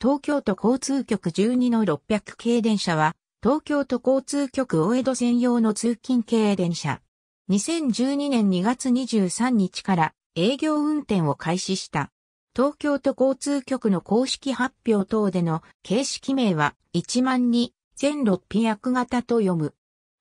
東京都交通局12の600系電車は、東京都交通局大江戸専用の通勤系電車。2012年2月23日から営業運転を開始した。東京都交通局の公式発表等での形式名は1万2、全6 0 0型と読む。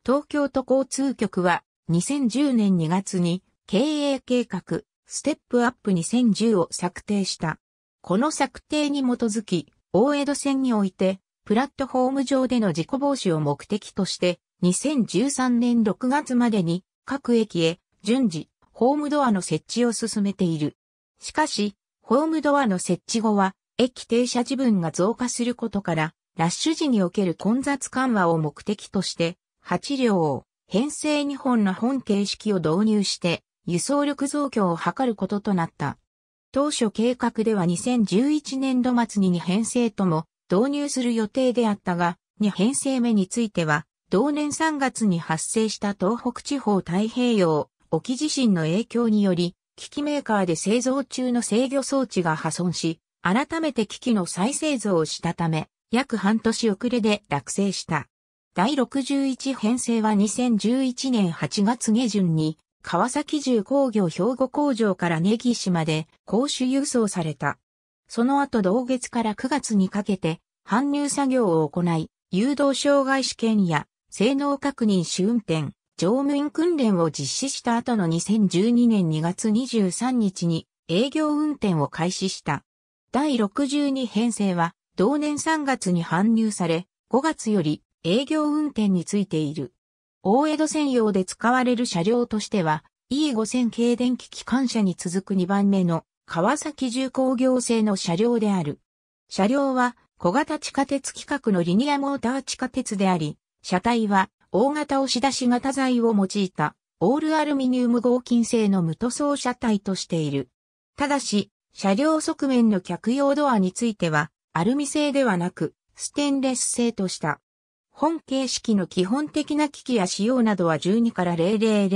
東京都交通局は2010年2月に経営計画ステップアップ2010を策定した。この策定に基づき、大江戸線において、プラットフォーム上での事故防止を目的として、2013年6月までに各駅へ順次、ホームドアの設置を進めている。しかし、ホームドアの設置後は、駅停車時分が増加することから、ラッシュ時における混雑緩和を目的として、8両を編成2本の本形式を導入して、輸送力増強を図ることとなった。当初計画では2011年度末に2編成とも導入する予定であったが、2編成目については、同年3月に発生した東北地方太平洋沖地震の影響により、機器メーカーで製造中の制御装置が破損し、改めて機器の再製造をしたため、約半年遅れで落成した。第61編成は2011年8月下旬に川崎重工業兵庫工場から根岸まで公主輸送された。その後同月から9月にかけて搬入作業を行い、誘導障害試験や性能確認試運転、乗務員訓練を実施した後の2012年2月23日に営業運転を開始した。第62編成は同年3月に搬入され、5月より営業運転についている。大江戸専用で使われる車両としては、E5000 系電気機関車に続く2番目の川崎重工業製の車両である。車両は小型地下鉄規格のリニアモーター地下鉄であり、車体は大型押し出し型材を用いたオールアルミニウム合金製の無塗装車体としている。ただし、車両側面の客用ドアについては、アルミ製ではなく、ステンレス製とした。本形式の基本的な機器や仕様などは12から000、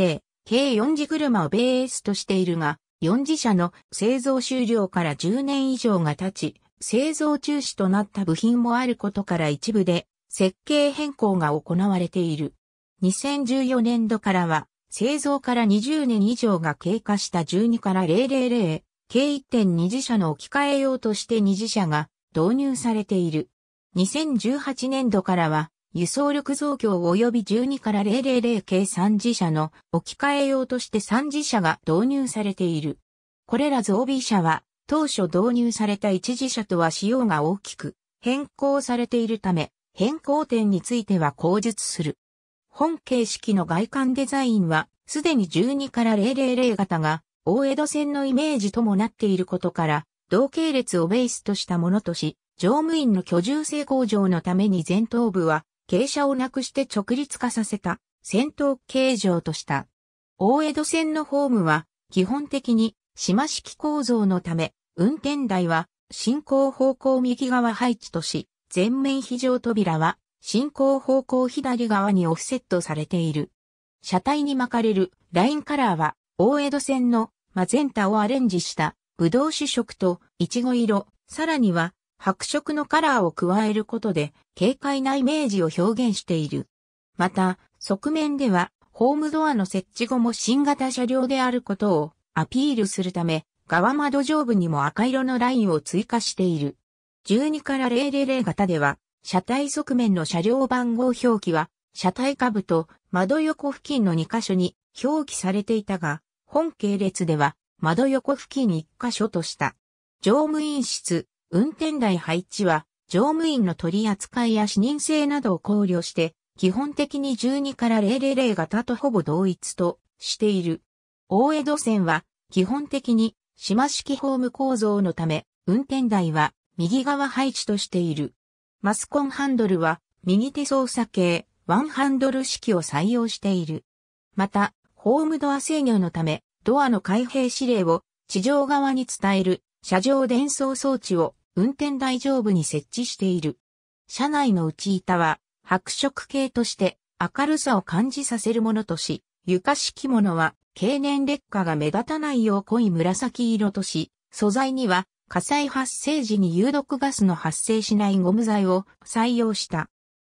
計4次車をベースとしているが、4次車の製造終了から10年以上が経ち、製造中止となった部品もあることから一部で設計変更が行われている。2014年度からは製造から20年以上が経過した12から000、計1.2次車の置き換え用として2次車が導入されている。2018年度からは輸送力増強及び12から000系3次車の置き換え用として3次車が導入されている。これら増備車は当初導入された1次車とは仕様が大きく変更されているため、変更点については講述する。本形式の外観デザインはすでに12から000型が大江戸線のイメージともなっていることから、同系列をベースとしたものとし、乗務員の居住性向上のために前頭部は傾斜をなくして直立化させた戦闘形状とした。大江戸線のホームは基本的に島式構造のため、運転台は進行方向右側配置とし、全面非常扉は進行方向左側にオフセットされている。車体に巻かれるラインカラーは大江戸線のマゼンタをアレンジしたブドウ主色とイチゴ色、さらには白色のカラーを加えることで軽快なイメージを表現している。また、側面ではホームドアの設置後も新型車両であることをアピールするため、側窓上部にも赤色のラインを追加している。12から000型では、車体側面の車両番号表記は、車体下部と窓横付近の2箇所に表記されていたが、本系列では窓横付近1箇所とした。乗務員室、運転台配置は、乗務員の取り扱いや視認性などを考慮して、基本的に12から000型とほぼ同一としている。大江戸線は、基本的に島式ホーム構造のため、運転台は右側配置としている。マスコンハンドルは右手操作系ワンハンドル式を採用している。また、ホームドア制御のため、ドアの開閉指令を地上側に伝える車上伝送装置を運転台上部に設置している。車内の内板は白色系として明るさを感じさせるものとし、床敷物は経年劣化が目立たないよう濃い紫色とし、素材には火災発生時に有毒ガスの発生しないゴム材を採用した。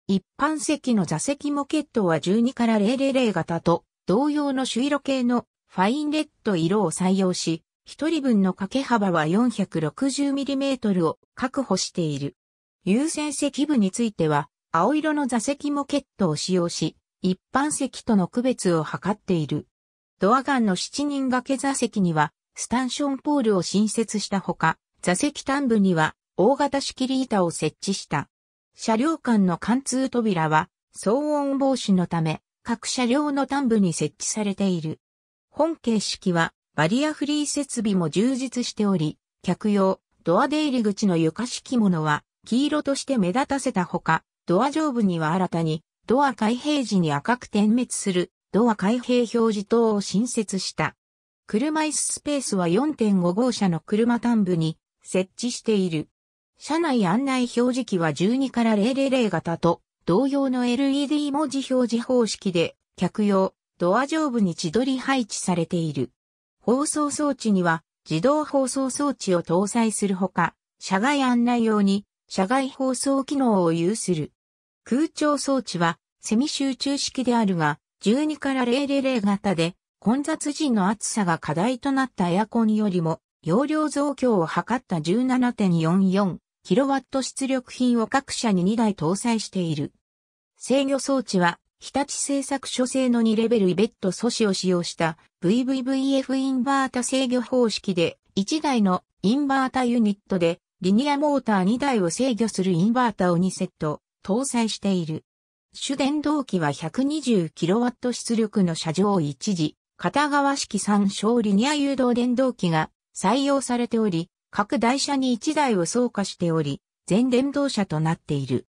一般席の座席モケットは12から000型と同様の朱色系のファインレッド色を採用し、1人分の掛け幅は 460mm を確保している。優先席部については、青色の座席モケットを使用し、一般席との区別を図っている。ドアガンの7人掛け座席には、スタンションポールを新設したほか、座席端部には、大型仕切り板を設置した。車両間の貫通扉は、騒音防止のため、各車両の端部に設置されている。本形式は、バリアフリー設備も充実しており、客用、ドア出入り口の床敷物は、黄色として目立たせたほか、ドア上部には新たに、ドア開閉時に赤く点滅する、ドア開閉表示灯を新設した。車椅子スペースは4.5号車の車端部に設置している。車内案内表示器は12から000型と同様の LED 文字表示方式で客用、ドア上部に千鳥配置されている。放送装置には自動放送装置を搭載するほか、社外案内用に社外放送機能を有する。空調装置はセミ集中式であるが、12から000型で混雑時の暑さが課題となったエアコンよりも容量増強を図った 17.44kW 出力品を各社に2台搭載している。制御装置は日立製作所製の2レベルイベット素子を使用した VVVF インバータ制御方式で1台のインバータユニットでリニアモーター2台を制御するインバータを2セット搭載している。主電動機は 120kW 出力の車上一時、片側式三小リニア誘導電動機が採用されており、各台車に1台を走加しており、全電動車となっている。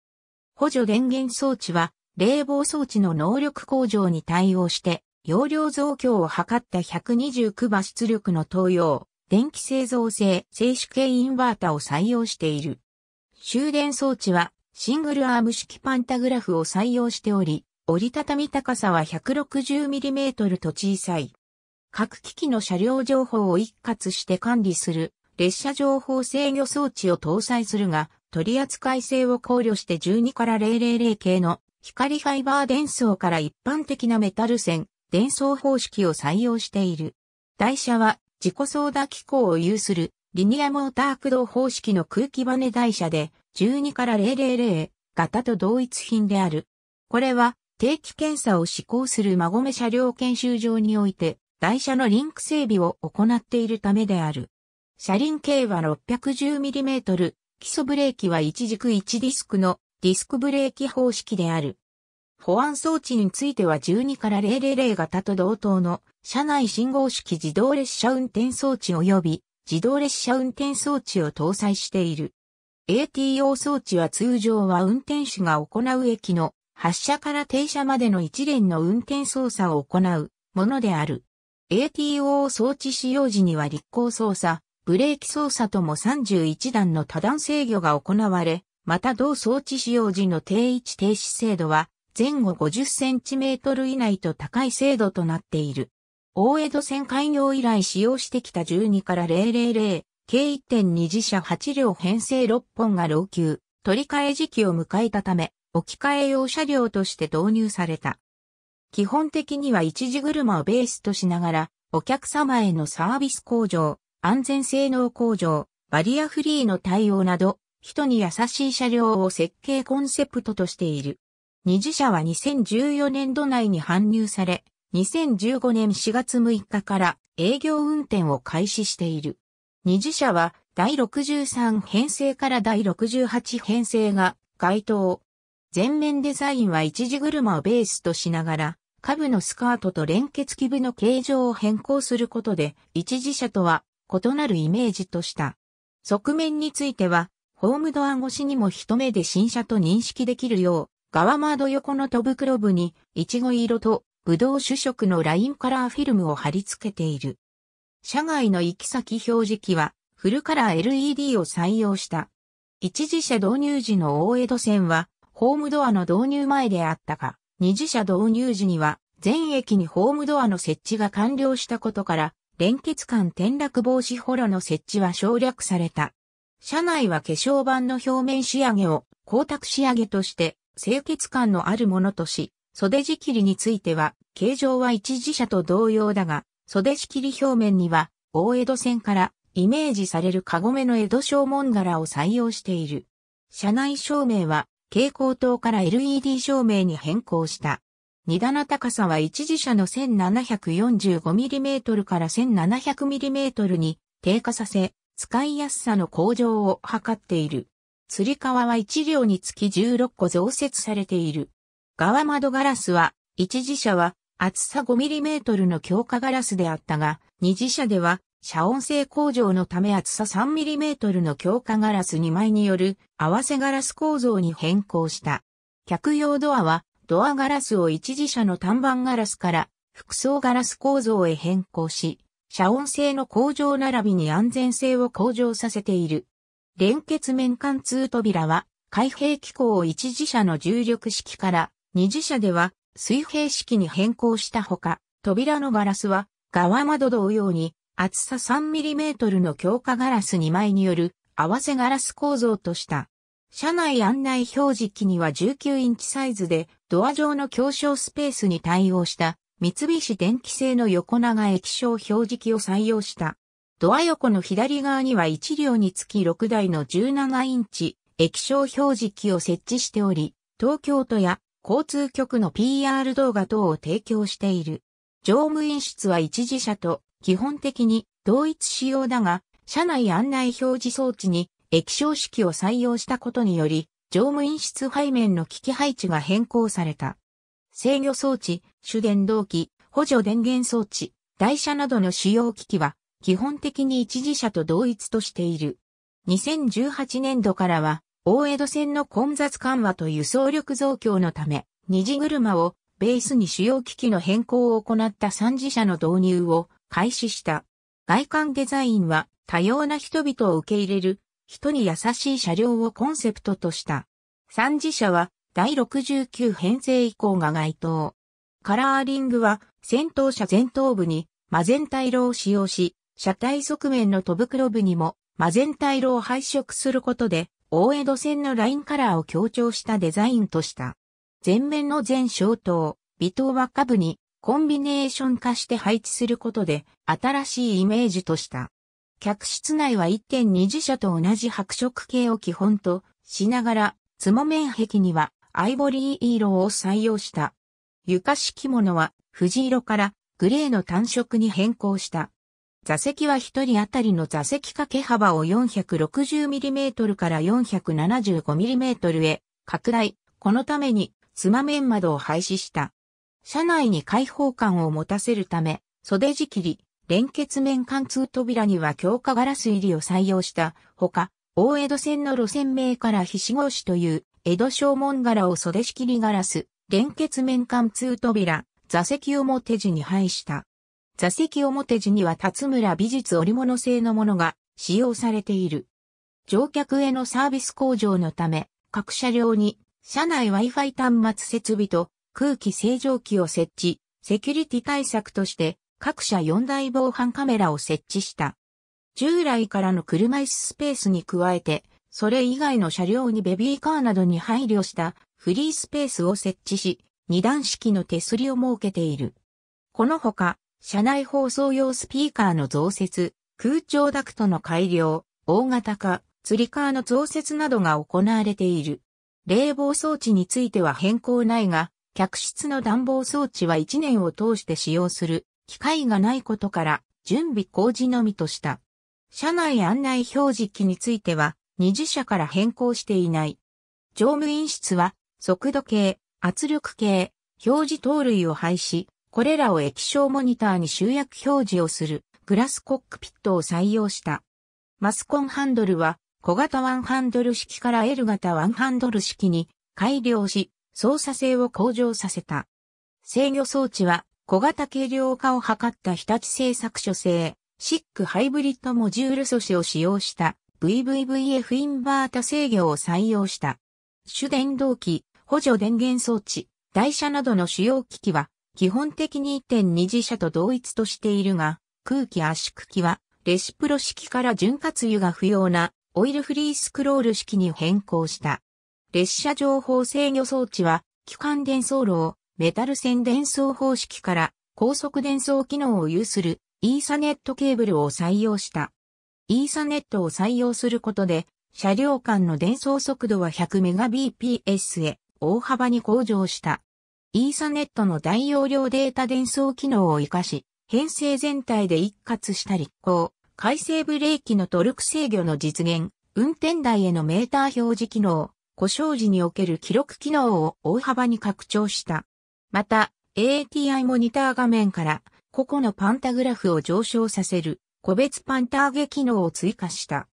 補助電源装置は冷房装置の能力向上に対応して、容量増強を図った129馬出力の東洋、電気製造性静止系インバータを採用している。終電装置はシングルアーム式パンタグラフを採用しており、折りたたみ高さは 160mm と小さい。各機器の車両情報を一括して管理する列車情報制御装置を搭載するが、取扱性を考慮して12から000系の光ファイバー伝送から一般的なメタル線、伝送方式を採用している。台車は自己操舵機構を有するリニアモーター駆動方式の空気バネ台車で12から000型と同一品である。これは定期検査を施行する馬込車両研修場において台車のリンク整備を行っているためである。車輪径は 610mm、基礎ブレーキは一軸一ディスクのディスクブレーキ方式である。保安装置については12から000型と同等の車内信号式自動列車運転装置及び自動列車運転装置を搭載している。ATO 装置は通常は運転手が行う駅の発車から停車までの一連の運転操作を行うものである。ATO 装置使用時には立行操作、ブレーキ操作とも31段の多段制御が行われ、また同装置使用時の定位置停止精度は前後 50cm 以内と高い精度となっている。大江戸線開業以来使用してきた12から000、計1.2次車8両編成6本が老朽、取り替え時期を迎えたため、置き換え用車両として導入された。基本的には一時車をベースとしながら、お客様へのサービス向上、安全性能向上、バリアフリーの対応など、人に優しい車両を設計コンセプトとしている。二次車は2014年度内に搬入され、2015年4月6日から営業運転を開始している。二次車は第63編成から第68編成が該当。前面デザインは一時車をベースとしながら、下部のスカートと連結基部の形状を変更することで、一次車とは異なるイメージとした。側面については、ホームドア越しにも一目で新車と認識できるよう、側窓横の戸袋部に、いちご色と、ぶどう主色のラインカラーフィルムを貼り付けている。車外の行き先表示器は、フルカラー LED を採用した。一時車導入時の大江戸線は、ホームドアの導入前であったが、二次車導入時には、全駅にホームドアの設置が完了したことから、連結間転落防止ホロの設置は省略された。車内は化粧板の表面仕上げを光沢仕上げとして清潔感のあるものとし、袖仕切りについては、形状は一時車と同様だが、袖仕切り表面には、大江戸線からイメージされるカゴメの江戸小門柄を採用している。車内照明は、蛍光灯から LED 照明に変更した。二棚高さは一時車の 1745mm から 1700mm に低下させ、使いやすさの向上を図っている。釣り革は1両につき16個増設されている。側窓ガラスは、1次車は厚さ 5mm の強化ガラスであったが、2次車では遮音性向上のため厚さ 3mm の強化ガラス2枚による合わせガラス構造に変更した。客用ドアはドアガラスを一次車の単板ガラスから複層ガラス構造へ変更し、遮音性の向上並びに安全性を向上させている。連結面貫通扉は、開閉機構を一次車の重力式から二次車では水平式に変更したほか、扉のガラスは側窓同様に厚さ 3mm の強化ガラス2枚による合わせガラス構造とした。車内案内表示機には19インチサイズでドア上の強小スペースに対応した三菱電機製の横長液晶表示器を採用した。ドア横の左側には1両につき6台の17インチ液晶表示器を設置しており、東京都や交通局の PR 動画等を提供している。乗務員室は一時車と基本的に同一仕様だが、車内案内表示装置に液晶式を採用したことにより、乗務員室背面の機器配置が変更された。制御装置、主電動機、補助電源装置、台車などの主要機器は、基本的に一次車と同一としている。2018年度からは、大江戸線の混雑緩和と輸送力増強のため、二次車をベースに主要機器の変更を行った三次車の導入を開始した。外観デザインは多様な人々を受け入れる、人に優しい車両をコンセプトとした。三次車は第69編成以降が該当。カラーリングは先頭車前頭部にマゼンタ色を使用し、車体側面の戸袋部にもマゼンタ色を配色することで、大江戸線のラインカラーを強調したデザインとした。前面の全小灯、微灯は下部にコンビネーション化して配置することで、新しいイメージとした。客室内は1.2次車と同じ白色系を基本としながら、つも面壁にはアイボリー色を採用した。床敷物は藤色からグレーの単色に変更した。座席は1人当たりの座席掛け幅を 460mm から 475mm へ拡大。このために、つま面窓を廃止した。車内に開放感を持たせるため、袖仕切り、連結面貫通扉には強化ガラス入りを採用したほか、大江戸線の路線名からひしごしという江戸正門柄を袖仕切りガラス、連結面間通扉、座席表地に配した。座席表地には辰村美術織物製のものが使用されている。乗客へのサービス向上のため、各車両に車内 Wi-Fi 端末設備と空気清浄機を設置、セキュリティ対策として各社4台防犯カメラを設置した。従来からの車椅子スペースに加えて、それ以外の車両にベビーカーなどに配慮したフリースペースを設置し、二段式の手すりを設けている。このほか、車内放送用スピーカーの増設、空調ダクトの改良、大型化、釣りカーの増設などが行われている。冷房装置については変更ないが、客室の暖房装置は1年を通して使用する機会がないことから準備工事のみとした。車内案内表示器については二次車から変更していない。乗務員室は、速度計、圧力計、表示盗塁を廃止、これらを液晶モニターに集約表示をするグラスコックピットを採用した。マスコンハンドルは小型ワンハンドル式から L 型ワンハンドル式に改良し操作性を向上させた。制御装置は小型軽量化を図った日立製作所製シックハイブリッドモジュール素子を使用した VVVF インバータ制御を採用した。主電動機、補助電源装置、台車などの主要機器は、基本的に1.2次車と同一としているが、空気圧縮機は、レシプロ式から潤滑油が不要な、オイルフリースクロール式に変更した。列車情報制御装置は、機関伝送路を、メタル線伝送方式から、高速伝送機能を有する、イーサネットケーブルを採用した。イーサネットを採用することで、車両間の伝送速度は 100Mbps へ大幅に向上した。イーサネットの大容量データ伝送機能を活かし、編成全体で一括した立行、回生ブレーキのトルク制御の実現、運転台へのメーター表示機能、故障時における記録機能を大幅に拡張した。また、ATI モニター画面から個々のパンタグラフを上昇させる個別パンターゲ機能を追加した。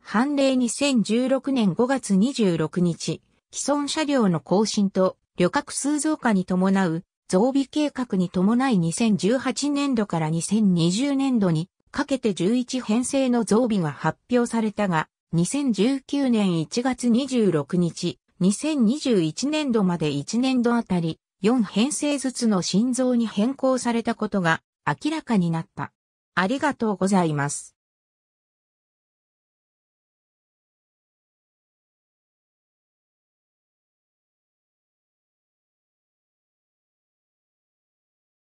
判例2016年5月26日、既存車両の更新と旅客数増加に伴う増備計画に伴い2018年度から2020年度にかけて11編成の増備が発表されたが、2019年1月26日、2021年度まで1年度あたり4編成ずつの心臓に変更されたことが明らかになった。ありがとうございます。